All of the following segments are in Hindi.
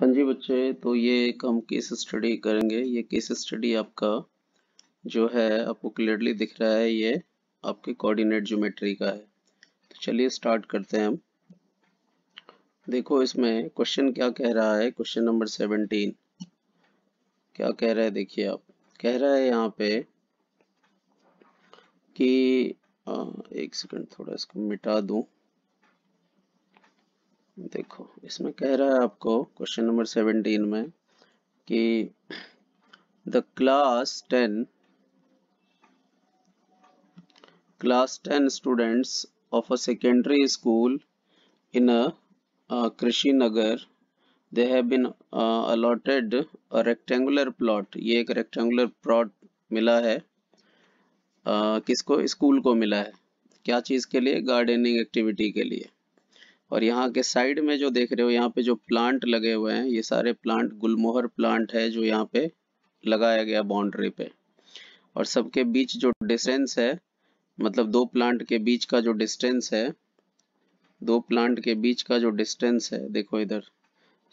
हाँ जी बच्चे तो ये एक हम केस स्टडी करेंगे ये केस स्टडी आपका जो है आपको क्लियरली दिख रहा है ये आपके कोऑर्डिनेट ज्योमेट्री का है तो चलिए स्टार्ट करते हैं हम देखो इसमें क्वेश्चन क्या कह रहा है क्वेश्चन नंबर सेवनटीन क्या कह रहा है देखिए आप कह रहा है यहाँ पे कि आ, एक सेकंड थोड़ा इसको मिटा दूं देखो इसमें कह रहा है आपको क्वेश्चन नंबर 17 में कि the class ten class ten students of a secondary school in a Krishi Nagar they have been allotted a rectangular plot ये एक रेक्टेंगुलर प्लॉट मिला है uh, किसको स्कूल को मिला है क्या चीज के लिए गार्डनिंग एक्टिविटी के लिए और यहाँ के साइड में जो देख रहे हो यहाँ पे जो प्लांट लगे हुए हैं ये सारे प्लांट गुलमोहर प्लांट है जो यहाँ पे लगाया गया बाउंड्री पे और सबके बीच जो डिस्टेंस है मतलब दो प्लांट के बीच का जो डिस्टेंस है दो प्लांट के बीच का जो डिस्टेंस है देखो इधर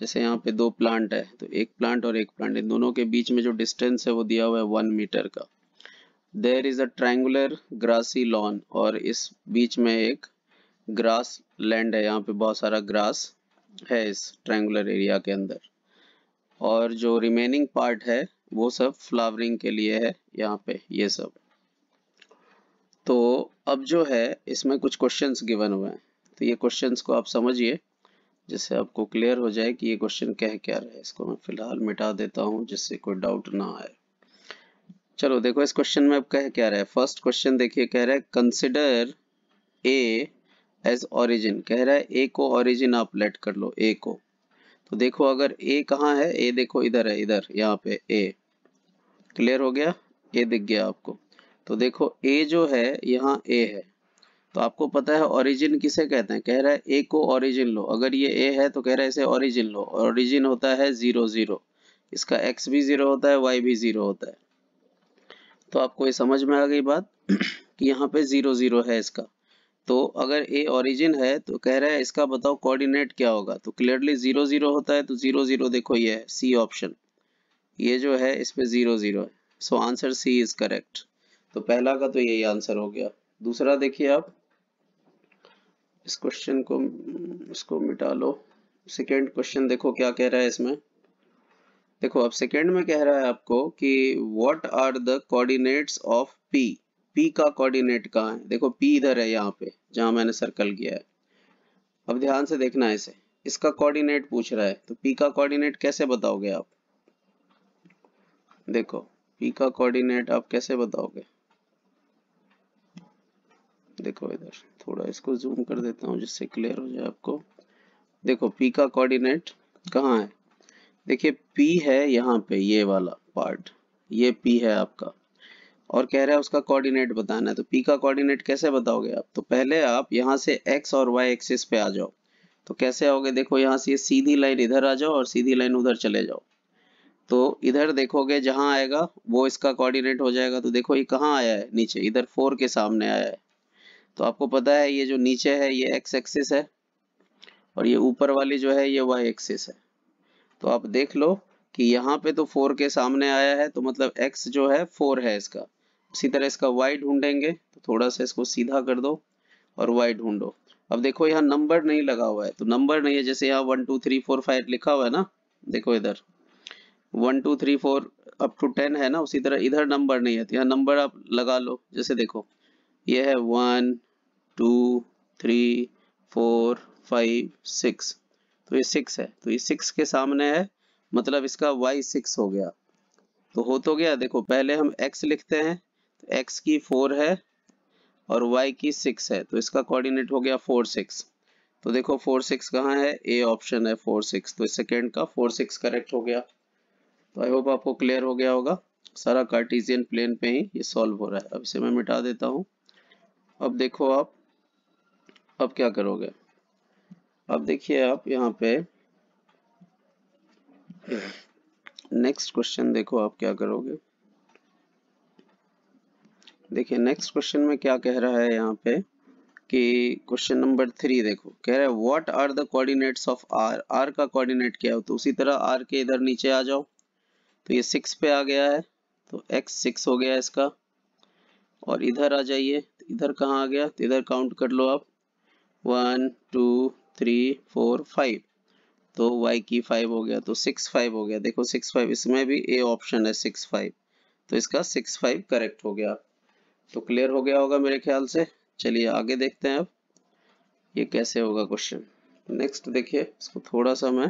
जैसे यहाँ पे दो प्लांट है तो एक प्लांट और एक प्लांट इन दोनों के बीच में जो डिस्टेंस है वो दिया हुआ है वन मीटर का there is a triangular grassy lawn और इस बीच में एक ग्रास लैंड है यहाँ पे बहुत सारा ग्रास है इस ट्रायंगुलर एरिया के अंदर और जो रिमेनिंग पार्ट है वो सब फ्लावरिंग के लिए है यहाँ पे ये सब तो अब जो है इसमें कुछ क्वेश्चंस गिवन हुए हैं तो ये क्वेश्चंस को आप समझिए जिससे आपको क्लियर हो जाए कि ये क्वेश्चन कह क्या रहे इसको मैं फिलहाल मिटा देता हूँ जिससे कोई डाउट ना आए चलो देखो इस क्वेश्चन में अब कह क्या रहा है फर्स्ट क्वेश्चन देखिए कह रहा है कंसिडर ए एज ऑरिजिन कह रहा है ए को ऑरिजिन आप लेट कर लो ए को तो देखो अगर ए कहाँ है ए देखो इधर है इधर यहाँ पे ए क्लियर हो गया ए दिख गया आपको तो देखो ए जो है यहाँ ए है तो आपको पता है ओरिजिन किसे कहते हैं कह रहा है ए को ओरिजिन लो अगर ये ए है तो कह रहा है इसे ओरिजिन लो ओरिजिन होता है जीरो जीरो इसका एक्स भी जीरो होता है वाई भी जीरो होता है तो आपको ये समझ में आ गई बात कि यहाँ पे जीरो जीरो है इसका तो अगर ए ओरिजिन है तो कह रहा है इसका बताओ कोऑर्डिनेट क्या होगा तो क्लियरली जीरो जीरो होता है तो जीरो जीरो देखो ये है सी ऑप्शन ये जो है इसमें जीरो जीरो है so answer C is correct तो पहला का तो यही आंसर हो गया दूसरा देखिए आप इस क्वेश्चन को इसको मिटा लो सेकेंड क्वेश्चन देखो क्या कह रहा है इसमें देखो अब सेकेंड में कह रहा है आपको कि what are the coordinates of P P का कोऑर्डिनेट कहा है देखो पी इधर है यहाँ पे जहां मैंने सर्कल किया है अब ध्यान से देखना है इसे इसका कोऑर्डिनेट पूछ रहा है तो पी का कोऑर्डिनेट कैसे बताओगे आप देखो पी का कोऑर्डिनेट आप कैसे बताओगे देखो इधर थोड़ा इसको जूम कर देता हूँ जिससे क्लियर हो जाए आपको देखो पी का कोऑर्डिनेट कहाँ है देखिए पी है यहाँ पे ये वाला पार्ट ये पी है आपका और कह रहा है उसका कोऑर्डिनेट बताना है तो पी का कोऑर्डिनेट कैसे बताओगे आप तो पहले आप यहाँ से एक्स और वाई एक्सिस पे आ जाओ तो कैसे आओगे देखो यहाँ से सीधी लाइन इधर आ जाओ और सीधी लाइन उधर चले जाओ तो इधर देखोगे जहाँ आएगा वो इसका कोऑर्डिनेट हो जाएगा तो देखो ये कहाँ आया है नीचे इधर फोर के सामने आया है तो आपको पता है ये जो नीचे है ये एक्स एक्सिस है और ये ऊपर वाली जो है ये वाई एक्सिस है तो आप देख लो कि यहाँ पे तो फोर के सामने आया है तो मतलब एक्स जो है फोर है इसका इसी तरह इसका वाई ढूंढेंगे तो थोड़ा सा इसको सीधा कर दो और वाई ढूंढो अब देखो यहाँ नंबर नहीं लगा हुआ है तो नंबर नहीं है जैसे यहाँ one two three four five लिखा हुआ है ना देखो इधर one two three four up to ten है ना उसी तरह इधर नंबर नहीं है तो यहाँ नंबर आप लगा लो जैसे देखो ये है one two three four five six तो ये सिक्स है तो ये सिक्स के सामने है मतलब इसका वाई सिक्स हो गया तो हो तो गया देखो पहले हम एक्स लिखते हैं एक्स की फोर है और वाई की सिक्स है तो इसका कोऑर्डिनेट हो गया फोर सिक्स तो देखो फोर सिक्स कहाँ है ए ऑप्शन है फोर सिक्स तो सेकेंड का फोर सिक्स करेक्ट हो गया तो आई होप आपको क्लियर हो गया होगा सारा कार्टिजियन प्लेन पे ही ये सॉल्व हो रहा है अब इसे मैं मिटा देता हूँ अब देखो आप अब क्या करोगे अब देखिए आप यहाँ पे नेक्स्ट क्वेश्चन देखो आप क्या करोगे देखिए नेक्स्ट क्वेश्चन में क्या कह रहा है यहाँ पे कि क्वेश्चन नंबर थ्री देखो कह रहा है what are the coordinates of R R का कोऑर्डिनेट क्या हो तो उसी तरह आर के इधर नीचे आ जाओ तो ये सिक्स पे आ गया है तो एक्स सिक्स हो गया इसका और इधर आ जाइए तो इधर कहाँ आ गया तो इधर काउंट कर लो आप one two three four five तो वाई की फाइव हो गया तो सिक्स फाइव हो गया देखो सिक्स फाइव इसमें भी ए ऑप्शन है सिक्स फाइव तो इसका सिक्स फाइव करेक्ट हो गया तो क्लियर हो गया होगा मेरे ख्याल से चलिए आगे देखते हैं अब ये कैसे होगा क्वेश्चन नेक्स्ट देखिए इसको थोड़ा सा मैं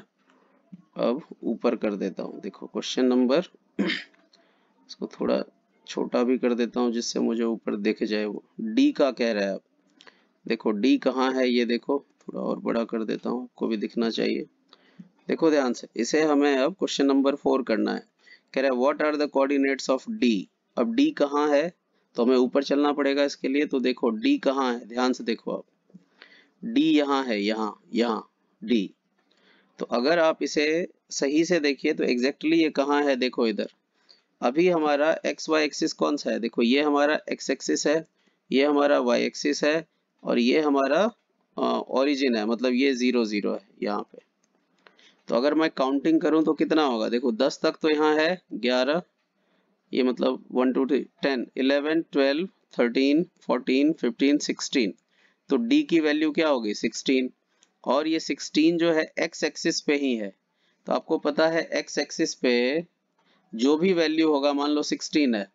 अब ऊपर कर देता हूँ देखो क्वेश्चन नंबर इसको थोड़ा छोटा भी कर देता हूँ जिससे मुझे ऊपर देख जाए वो डी का कह रहा है आप देखो डी कहाँ है ये देखो थोड़ा और बड़ा कर देता हूँ आपको भी दिखना चाहिए देखो ध्यान से इसे हमें अब क्वेश्चन नंबर फोर करना है कह रहा है what are the coordinates of D अब डी कहाँ है तो हमें ऊपर चलना पड़ेगा इसके लिए तो देखो डी कहाँ है ध्यान से देखो आप डी यहाँ है यहाँ यहाँ डी तो अगर आप इसे सही से देखिए तो एग्जैक्टली ये कहाँ है देखो इधर अभी हमारा एक्स वाई एक्सिस कौन सा है देखो ये हमारा एक्स एक्सिस है ये हमारा वाई एक्सिस है और ये हमारा ओरिजिन है मतलब ये जीरो जीरो है यहाँ पे तो अगर मैं काउंटिंग करूं तो कितना होगा देखो दस तक तो यहाँ है ग्यारह ये मतलब one two three ten eleven twelve thirteen fourteen fifteen sixteen तो d की वैल्यू क्या होगी सिक्सटीन और ये सिक्सटीन जो है x एक्सिस पे ही है तो आपको पता है x एक्सिस पे जो भी वैल्यू होगा मान लो 16 है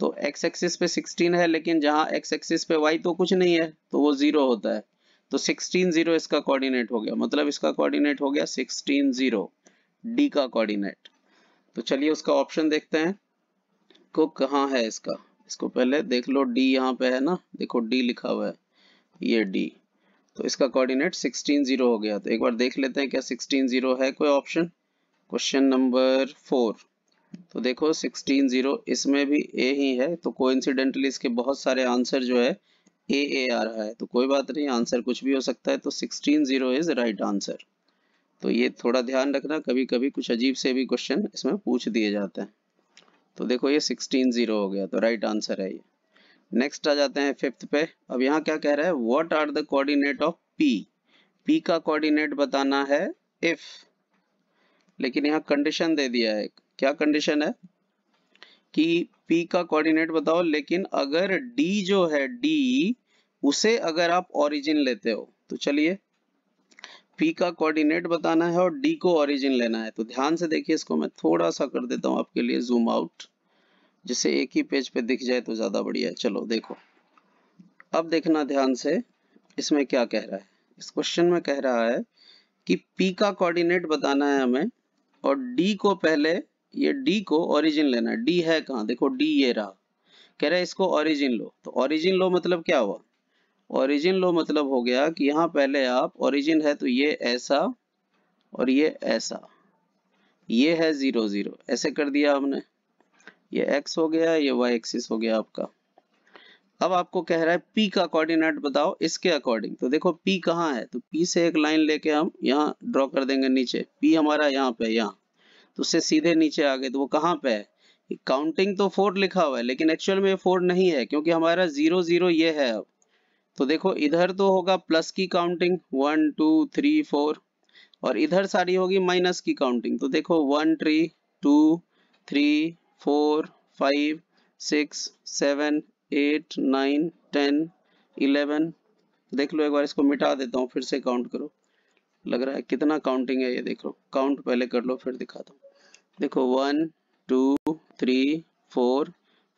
तो x एक्सिस पे 16 है लेकिन जहां x एक्सिस पे y तो कुछ नहीं है तो वो जीरो होता है तो 16 जीरो इसका कोऑर्डिनेट हो गया मतलब इसका कोऑर्डिनेट हो गया 16 जीरो d का कोऑर्डिनेट तो चलिए उसका ऑप्शन देखते हैं देखो कहाँ है इसका इसको पहले देख लो डी यहाँ पे है ना देखो डी लिखा हुआ है ये डी तो इसका कोऑर्डिनेट 16 जीरो हो गया तो एक बार देख लेते हैं क्या 16 जीरो है कोई ऑप्शन क्वेश्चन नंबर फोर तो देखो 16 जीरो इसमें भी ए ही है तो कोइंसिडेंटली इसके बहुत सारे आंसर जो है ए ए आ रहा है तो कोई बात नहीं आंसर कुछ भी हो सकता है तो 16 जीरो इज राइट आंसर तो ये थोड़ा ध्यान रखना कभी कभी कुछ अजीब से भी क्वेश्चन इसमें पूछ दिए जाते हैं तो देखो ये सिक्सटीन जीरो हो गया तो राइट आंसर है ये नेक्स्ट आ जाते हैं फिफ्थ पे अब यहाँ क्या कह रहा है what are the coordinate of P P का कोऑर्डिनेट बताना है इफ लेकिन यहाँ कंडीशन दे दिया है क्या कंडीशन है कि पी का कोऑर्डिनेट बताओ लेकिन अगर डी जो है डी उसे अगर आप ओरिजिन लेते हो तो चलिए पी का कोऑर्डिनेट बताना है और डी को ओरिजिन लेना है तो ध्यान से देखिए इसको मैं थोड़ा सा कर देता हूँ आपके लिए जूम आउट जिससे एक ही पेज पे दिख जाए तो ज्यादा बढ़िया है चलो देखो अब देखना ध्यान से इसमें क्या कह रहा है इस क्वेश्चन में कह रहा है कि पी का कोऑर्डिनेट बताना है हमें और डी को पहले ये डी को ओरिजिन लेना है डी है कहाँ देखो डी ये रहा कह रहा है इसको ओरिजिन लो तो ओरिजिन लो मतलब क्या हुआ ओरिजिन लो मतलब हो गया कि यहाँ पहले आप ओरिजिन है तो ये ऐसा और ये ऐसा ये है जीरो जीरो ऐसे कर दिया हमने ये एक्स हो गया ये वाई एक्सिस हो गया आपका अब आपको कह रहा है पी का कोऑर्डिनेट बताओ इसके अकॉर्डिंग तो देखो पी कहाँ है तो पी से एक लाइन लेके हम यहाँ ड्रॉ कर देंगे नीचे पी हमारा यहाँ पे यहाँ तो उससे सीधे नीचे आ गए तो वो कहाँ पे है काउंटिंग तो फोर लिखा हुआ है लेकिन एक्चुअल में फोर नहीं है क्योंकि हमारा जीरो जीरो ये है अब तो देखो इधर तो होगा प्लस की counting one two three four और इधर सारी होगी माइनस की काउंटिंग तो देखो one three two three four five six seven eight nine ten eleven देख लो एक बार इसको मिटा देता हूँ फिर से काउंट करो लग रहा है कितना काउंटिंग है ये देख लो काउंट पहले कर लो फिर दिखाता हूँ देखो one two three four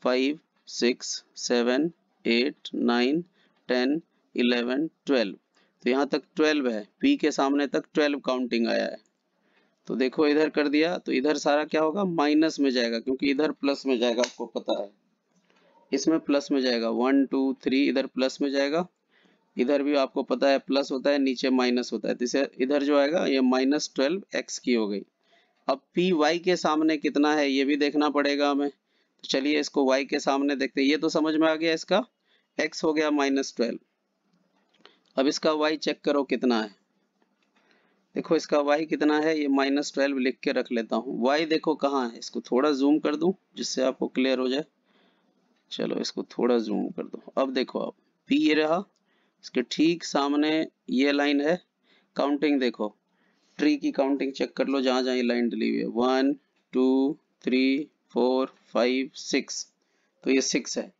five six seven eight nine ten eleven twelve तो यहाँ तक ट्वेल्व है P के सामने तक ट्वेल्व काउंटिंग आया है तो देखो इधर कर दिया तो इधर सारा क्या होगा माइनस में जाएगा क्योंकि इधर प्लस में जाएगा आपको पता है इसमें प्लस में जाएगा वन टू थ्री इधर प्लस में जाएगा इधर भी आपको पता है प्लस होता है नीचे माइनस होता है तो इसे इधर जो आएगा ये माइनस ट्वेल्व एक्स की हो गई अब पी वाई के सामने कितना है ये भी देखना पड़ेगा हमें तो चलिए इसको वाई के सामने देखते हैं ये तो समझ में आ गया इसका एक्स हो गया माइनस ट्वेल्व अब इसका वाई चेक करो कितना है देखो इसका वाई कितना है ये माइनस ट्वेल्व लिख के रख लेता हूँ वाई देखो कहाँ है इसको थोड़ा जूम कर दूँ जिससे आपको क्लियर हो जाए चलो इसको थोड़ा जूम कर दो अब देखो आप पी ये रहा इसके ठीक सामने ये लाइन है काउंटिंग देखो ट्री की काउंटिंग चेक कर लो जहाँ जहाँ ये लाइन डली हुई है one two three four five six तो ये सिक्स है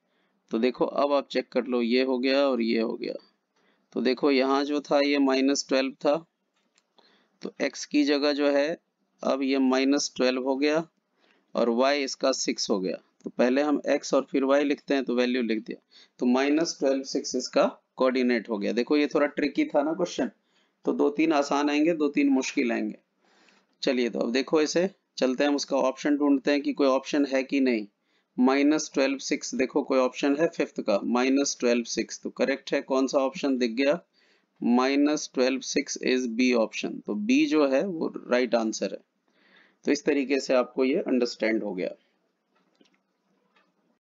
तो देखो अब आप चेक कर लो ये हो गया और ये हो गया तो देखो यहाँ जो था ये माइनस ट्वेल्व था तो x की जगह जो है अब ये माइनस ट्वेल्व हो गया और y इसका सिक्स हो गया तो पहले हम x और फिर y लिखते हैं तो वैल्यू लिख दिया तो माइनस ट्वेल्व सिक्स इसका कोऑर्डिनेट हो गया देखो ये थोड़ा ट्रिकी था ना क्वेश्चन तो दो तीन आसान आएंगे दो तीन मुश्किल आएंगे चलिए तो अब देखो इसे चलते हैं हम उसका ऑप्शन ढूंढते हैं कि कोई ऑप्शन है कि नहीं माइनस ट्वेल्व सिक्स देखो कोई ऑप्शन है फिफ्थ का माइनस ट्वेल्व सिक्स तो करेक्ट है कौन सा ऑप्शन दिख गया minus twelve six is B option तो बी जो है वो राइट right आंसर है तो इस तरीके से आपको ये अंडरस्टैंड हो गया